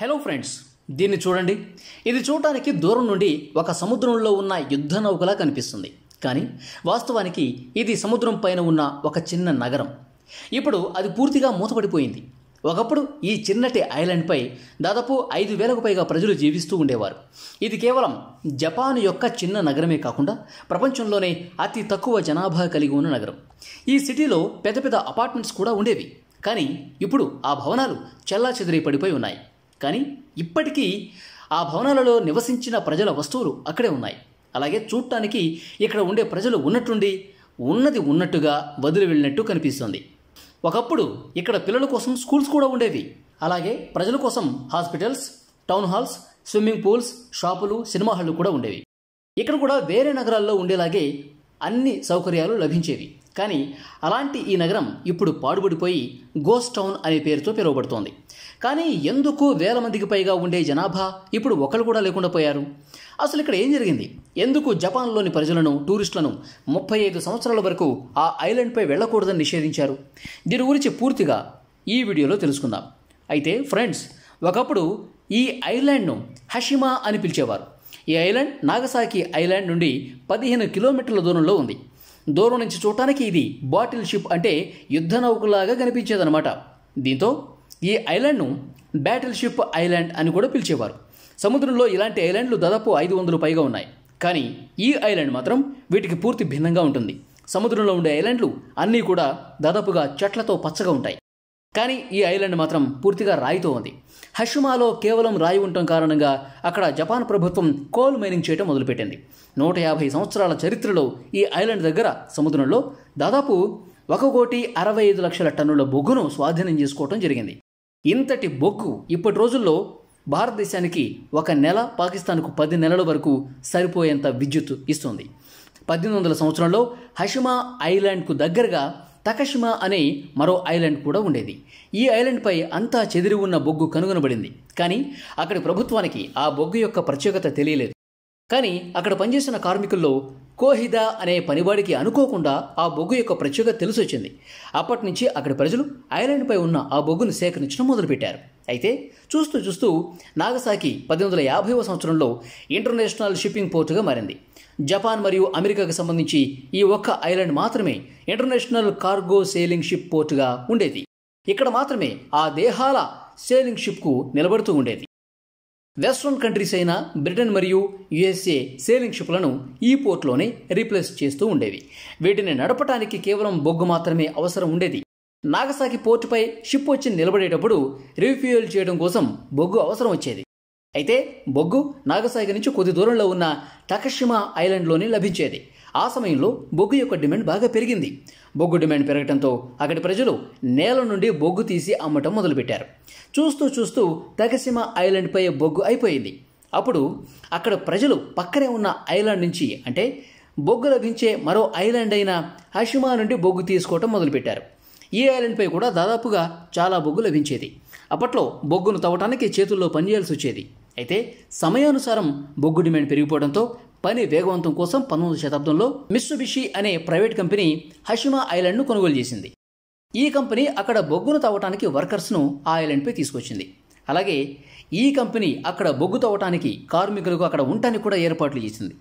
hello friends దీన్ని చూడండి ఇది చూడటానికి దూరం నుండి ఒక సముద్రంలో ఉన్న యుద్ధ నౌకలా కనిపిస్తుంది కానీ వాస్తవానికి ఇది సముద్రం పైన ఉన్న ఒక చిన్న నగరం ఇప్పుడు అది పూర్తిగా మూతపడిపోయింది ఒకప్పుడు ఈ చిన్నటి ఐలాండ్పై దాదాపు ఐదు వేలకు పైగా ప్రజలు జీవిస్తూ ఉండేవారు ఇది కేవలం జపాన్ యొక్క చిన్న నగరమే కాకుండా ప్రపంచంలోనే అతి తక్కువ జనాభా కలిగి ఉన్న నగరం ఈ సిటీలో పెద్ద పెద్ద అపార్ట్మెంట్స్ కూడా ఉండేవి కానీ ఇప్పుడు ఆ భవనాలు చల్లా చెదిరి పడిపోయి ఉన్నాయి కానీ ఇప్పటికీ ఆ భవనాలలో నివసించిన ప్రజల వస్తువులు అక్కడే ఉన్నాయి అలాగే చూడటానికి ఇక్కడ ఉండే ప్రజలు ఉన్నట్టుండి ఉన్నది ఉన్నట్టుగా వదిలి వెళ్ళినట్టు కనిపిస్తుంది ఒకప్పుడు ఇక్కడ పిల్లల కోసం స్కూల్స్ కూడా ఉండేవి అలాగే ప్రజల కోసం hospitals town halls swimming pools షాపులు సినిమా హాళ్ళు కూడా ఉండేవి ఇక్కడ కూడా వేరే నగరాల్లో ఉండేలాగే అన్ని సౌకర్యాలు లభించేవి కానీ అలాంటి ఈ నగరం ఇప్పుడు పాడుబడిపోయి గోస్ టౌన్ అనే పేరుతో పిలువబడుతోంది కానీ ఎందుకు వేల మందికి పైగా ఉండే జనాభా ఇప్పుడు ఒకరు కూడా లేకుండా పోయారు అసలు ఇక్కడ ఏం జరిగింది ఎందుకు జపాన్లోని ప్రజలను టూరిస్టులను ముప్పై ఐదు సంవత్సరాల వరకు ఆ ఐలాండ్పై వెళ్ళకూడదని నిషేధించారు దీని గురించి పూర్తిగా ఈ వీడియోలో తెలుసుకుందాం అయితే ఫ్రెండ్స్ ఒకప్పుడు ఈ ఐలాండ్ను హషిమా అని పిలిచేవారు ఈ ఐలాండ్ నాగసాకి ఐలాండ్ నుండి పదిహేను కిలోమీటర్ల దూరంలో ఉంది దూరం నుంచి చూడటానికి ఇది బాటిల్ షిప్ అంటే యుద్ధ నౌకలాగా కనిపించేదనమాట దీంతో ఈ ఐలాండ్ను బ్యాటిల్ షిప్ ఐలాండ్ అని కూడా పిలిచేవారు సముద్రంలో ఇలాంటి ఐలాండ్లు దాదాపు ఐదు వందలు పైగా ఉన్నాయి కానీ ఈ ఐలాండ్ మాత్రం వీటికి పూర్తి భిన్నంగా ఉంటుంది సముద్రంలో ఉండే ఐలాండ్లు అన్నీ కూడా దాదాపుగా చెట్లతో పచ్చగా ఉంటాయి కానీ ఈ ఐలాండ్ మాత్రం పూర్తిగా రాయితో ఉంది హషిమాలో కేవలం రాయి ఉండటం కారణంగా అక్కడ జపాన్ ప్రభుత్వం కోల్ మైనింగ్ చేయటం మొదలుపెట్టింది నూట యాభై సంవత్సరాల చరిత్రలో ఈ ఐలాండ్ దగ్గర సముద్రంలో దాదాపు ఒక కోటి అరవై ఐదు లక్షల టన్నుల బొగ్గును స్వాధీనం చేసుకోవటం జరిగింది ఇంతటి బొగ్గు ఇప్పటి రోజుల్లో భారతదేశానికి ఒక నెల పాకిస్తాన్కు పది నెలల వరకు సరిపోయేంత విద్యుత్ ఇస్తుంది పద్దెనిమిది వందల సంవత్సరంలో హషిమా ఐలాండ్కు దగ్గరగా తకషిమా అనే మరో ఐలాండ్ కూడా ఉండేది ఈ ఐలాండ్పై అంతా చెదిరి ఉన్న బొగ్గు కనుగొనబడింది కానీ అక్కడి ప్రభుత్వానికి ఆ బొగ్గు యొక్క ప్రత్యేకత తెలియలేదు కానీ అక్కడ పనిచేసిన కార్మికుల్లో కోహిదా అనే పనివాడికి అనుకోకుండా ఆ బొగ్గు యొక్క ప్రత్యేకత వచ్చింది అప్పటి నుంచి అక్కడి ప్రజలు ఐలాండ్పై ఉన్న ఆ బొగ్గును సేకరించడం మొదలుపెట్టారు అయితే చూస్తూ చూస్తూ నాగసాకి పద్దెనిమిది వందల యాభైవ సంవత్సరంలో ఇంటర్నేషనల్ షిప్పింగ్ పోర్టుగా మారింది జపాన్ మరియు అమెరికాకు సంబంధించి ఈ ఒక్క ఐలాండ్ మాత్రమే ఇంటర్నేషనల్ కార్గో సేలింగ్ షిప్ పోర్టుగా ఉండేది ఇక్కడ మాత్రమే ఆ దేహాల సేలింగ్ షిప్కు నిలబడుతూ ఉండేది వెస్ట్రన్ కంట్రీస్ అయిన బ్రిటన్ మరియు యుఎస్ఏ సేలింగ్ షిప్లను ఈ పోర్ట్లోనే రీప్లేస్ చేస్తూ ఉండేవి వీటిని నడపటానికి కేవలం బొగ్గు మాత్రమే అవసరం ఉండేది నాగసాకి పోర్టుపై షిప్ వచ్చి నిలబడేటప్పుడు రీఫ్యూయల్ చేయడం కోసం బొగ్గు అవసరం వచ్చేది అయితే బొగ్గు నాగసాయిగ నుంచి కొద్ది దూరంలో ఉన్న టకషిమా ఐలాండ్లోనే లభించేది ఆ సమయంలో బొగ్గు యొక్క డిమాండ్ బాగా పెరిగింది బొగ్గు డిమాండ్ పెరగడంతో అక్కడి ప్రజలు నేల నుండి బొగ్గు తీసి అమ్మటం మొదలుపెట్టారు చూస్తూ చూస్తూ తగసీమ ఐలాండ్పై బొగ్గు అయిపోయింది అప్పుడు అక్కడ ప్రజలు పక్కనే ఉన్న ఐలాండ్ నుంచి అంటే బొగ్గు లభించే మరో ఐలాండ్ అయిన హషిమా నుండి బొగ్గు తీసుకోవటం మొదలుపెట్టారు ఈ ఐలాండ్పై కూడా దాదాపుగా చాలా బొగ్గు లభించేది అప్పట్లో బొగ్గును తవ్వటానికి చేతుల్లో పనిచేయాల్సి వచ్చేది అయితే సమయానుసారం బొగ్గు డిమాండ్ పెరిగిపోవడంతో పని వేగవంతం కోసం పంతొమ్మిది శతాబ్దంలో మిస్సుబిషి అనే ప్రైవేట్ కంపెనీ హషిమా ఐలాండ్ను కొనుగోలు చేసింది ఈ కంపెనీ అక్కడ బొగ్గును తవ్వటానికి వర్కర్స్ను ఆ ఐలాండ్పై తీసుకొచ్చింది అలాగే ఈ కంపెనీ అక్కడ బొగ్గు తవ్వటానికి కార్మికులకు అక్కడ ఉండటానికి కూడా ఏర్పాట్లు చేసింది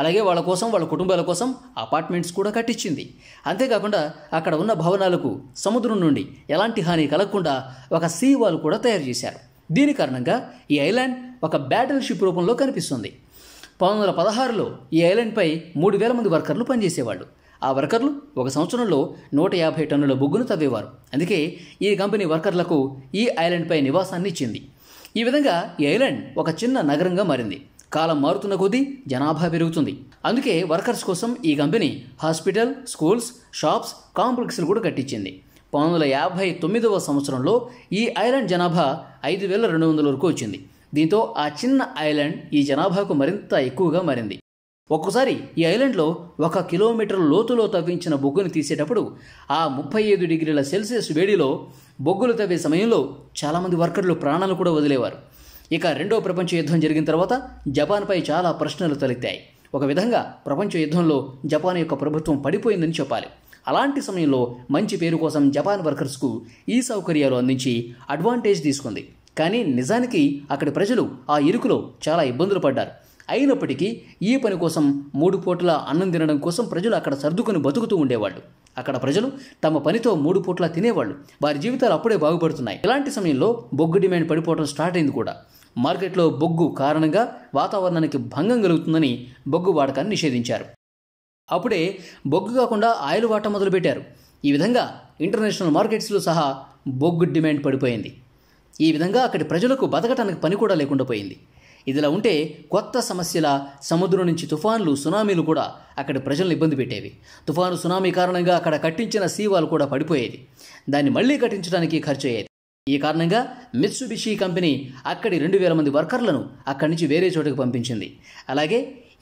అలాగే వాళ్ళ కోసం వాళ్ళ కుటుంబాల కోసం అపార్ట్మెంట్స్ కూడా కట్టించింది అంతేకాకుండా అక్కడ ఉన్న భవనాలకు సముద్రం నుండి ఎలాంటి హాని కలగకుండా ఒక సీ వాల్ కూడా తయారు చేశారు దీని కారణంగా ఈ ఐలాండ్ ఒక బ్యాటిల్ షిప్ రూపంలో కనిపిస్తుంది పంతొమ్మిది వందల పదహారులో ఈ ఐలాండ్పై మూడు వేల మంది వర్కర్లు పనిచేసేవాళ్ళు ఆ వర్కర్లు ఒక సంవత్సరంలో నూట యాభై టన్నుల బొగ్గును తవ్వేవారు అందుకే ఈ కంపెనీ వర్కర్లకు ఈ ఐలాండ్పై నివాసాన్ని ఇచ్చింది ఈ విధంగా ఈ ఐలాండ్ ఒక చిన్న నగరంగా మారింది కాలం మారుతున్న కొద్దీ జనాభా పెరుగుతుంది అందుకే వర్కర్స్ కోసం ఈ కంపెనీ హాస్పిటల్ స్కూల్స్ షాప్స్ కాంప్లెక్స్లు కూడా కట్టించింది పంతొమ్మిది వందల యాభై తొమ్మిదవ సంవత్సరంలో ఈ ఐలాండ్ జనాభా ఐదు వేల రెండు వందల వరకు వచ్చింది దీంతో ఆ చిన్న ఐలాండ్ ఈ జనాభాకు మరింత ఎక్కువగా మారింది ఒక్కసారి ఈ ఐలాండ్లో ఒక కిలోమీటర్ లోతులో తవ్వించిన బొగ్గును తీసేటప్పుడు ఆ ముప్పై ఐదు డిగ్రీల సెల్సియస్ వేడిలో బొగ్గులు తవ్వే సమయంలో చాలామంది వర్కర్లు ప్రాణాలు కూడా వదిలేవారు ఇక రెండో ప్రపంచ యుద్ధం జరిగిన తర్వాత జపాన్పై చాలా ప్రశ్నలు తలెత్తాయి ఒక విధంగా ప్రపంచ యుద్ధంలో జపాన్ యొక్క ప్రభుత్వం పడిపోయిందని చెప్పాలి అలాంటి సమయంలో మంచి పేరు కోసం జపాన్ వర్కర్స్కు ఈ సౌకర్యాలు అందించి అడ్వాంటేజ్ తీసుకుంది కానీ నిజానికి అక్కడి ప్రజలు ఆ ఇరుకులో చాలా ఇబ్బందులు పడ్డారు అయినప్పటికీ ఈ పని కోసం మూడు పూట్ల అన్నం తినడం కోసం ప్రజలు అక్కడ సర్దుకొని బతుకుతూ ఉండేవాళ్ళు అక్కడ ప్రజలు తమ పనితో మూడు పూట్ల తినేవాళ్ళు వారి జీవితాలు అప్పుడే బాగుపడుతున్నాయి ఇలాంటి సమయంలో బొగ్గు డిమాండ్ పడిపోవడం స్టార్ట్ అయింది కూడా మార్కెట్లో బొగ్గు కారణంగా వాతావరణానికి భంగం కలుగుతుందని బొగ్గు వాడకాన్ని నిషేధించారు అప్పుడే బొగ్గు కాకుండా ఆయిల్ వాట మొదలుపెట్టారు ఈ విధంగా ఇంటర్నేషనల్ మార్కెట్స్లో సహా బొగ్గు డిమాండ్ పడిపోయింది ఈ విధంగా అక్కడి ప్రజలకు బతకటానికి పని కూడా లేకుండా పోయింది ఇదిలా ఉంటే కొత్త సమస్యల సముద్రం నుంచి తుఫాన్లు సునామీలు కూడా అక్కడ ప్రజలను ఇబ్బంది పెట్టేవి తుఫాను సునామీ కారణంగా అక్కడ కట్టించిన సీవాలు కూడా పడిపోయేది దాన్ని మళ్లీ కట్టించడానికి ఖర్చు అయ్యేది ఈ కారణంగా మిత్సుబిషి కంపెనీ అక్కడి రెండు వేల మంది వర్కర్లను అక్కడి నుంచి వేరే చోటుకు పంపించింది అలాగే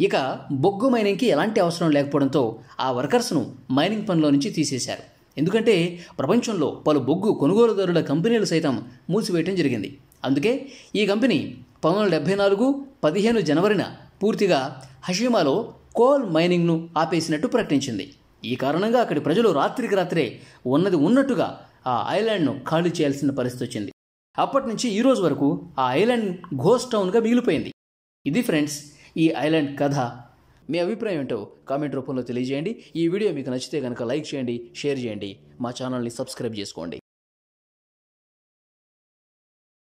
ఇక బొగ్గు మైనింగ్కి ఎలాంటి అవసరం లేకపోవడంతో ఆ వర్కర్స్ను మైనింగ్ పనిలో నుంచి తీసేశారు ఎందుకంటే ప్రపంచంలో పలు బొగ్గు కొనుగోలుదారుల కంపెనీలు సైతం మూసివేయటం జరిగింది అందుకే ఈ కంపెనీ పంతొమ్మిది వందల డెబ్బై నాలుగు పదిహేను జనవరిన పూర్తిగా హషీమాలో కోల్ మైనింగ్ను ఆపేసినట్టు ప్రకటించింది ఈ కారణంగా అక్కడి ప్రజలు రాత్రికి రాత్రే ఉన్నది ఉన్నట్టుగా ఆ ఐలాండ్ను ఖాళీ చేయాల్సిన పరిస్థితి వచ్చింది అప్పటి నుంచి ఈ రోజు వరకు ఆ ఐలాండ్ ఘోస్ట్ టౌన్గా మిగిలిపోయింది ఇది ఫ్రెండ్స్ ఈ ఐలాండ్ కథ మీ అభిప్రాయం ఏంటో కామెంట్ రూపంలో తెలియజేయండి ఈ వీడియో మీకు నచ్చితే కనుక లైక్ చేయండి షేర్ చేయండి మా ఛానల్ని సబ్స్క్రైబ్ చేసుకోండి